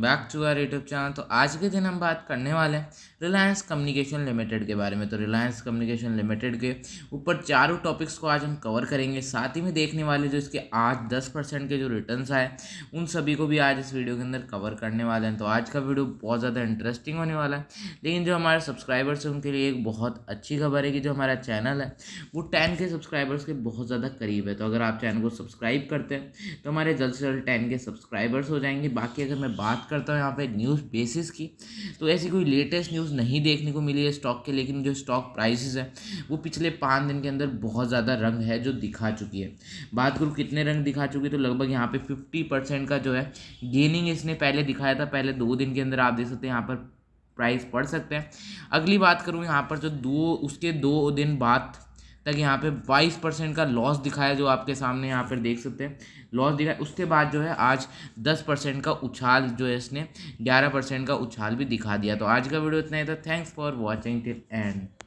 back to our YouTube channel तो आज के दिन हम बात करने वाले हैं रिलायंस कम्युनिकेशन लिमिटेड के बारे में तो रिलायंस कम्युनिकेशन लिमिटेड के ऊपर चारों टॉपिक्स को आज हम कवर करेंगे साथ ही में देखने वाले जो इसके आज दस परसेंट के जो रिटर्न्स आए उन सभी को भी आज इस वीडियो के अंदर कवर करने वाले हैं तो आज का वीडियो बहुत ज़्यादा इंटरेस्टिंग होने वाला है लेकिन जो हमारे सब्सक्राइबर्स हैं उनके लिए एक बहुत अच्छी खबर है कि जो हमारा चैनल है वो टेन के सब्सक्राइबर्स के बहुत ज़्यादा करीब है तो अगर आप चैनल को सब्सक्राइब करते हैं तो हमारे जल्द से जल्द टेन के सब्सक्राइबर्स हो जाएंगे बाकी अगर मैं बात बात करता हूँ यहाँ पे न्यूज़ बेसिस की तो ऐसी कोई लेटेस्ट न्यूज़ नहीं देखने को मिली है स्टॉक के लेकिन जो स्टॉक प्राइसेस है वो पिछले पाँच दिन के अंदर बहुत ज़्यादा रंग है जो दिखा चुकी है बात करूँ कितने रंग दिखा चुकी है तो लगभग यहाँ पर फिफ्टी परसेंट का जो है गेनिंग इसने पहले दिखाया था पहले दो दिन के अंदर आप देख सकते हैं यहाँ पर प्राइस पढ़ सकते हैं अगली बात करूँ यहाँ पर जो दो उसके दो दिन बाद तक यहाँ पे 22 परसेंट का लॉस दिखाया जो आपके सामने यहाँ पर देख सकते हैं लॉस दिखाया उसके बाद जो है आज 10 परसेंट का उछाल जो है इसने 11 परसेंट का उछाल भी दिखा दिया तो आज का वीडियो इतना ही था thanks for watching till and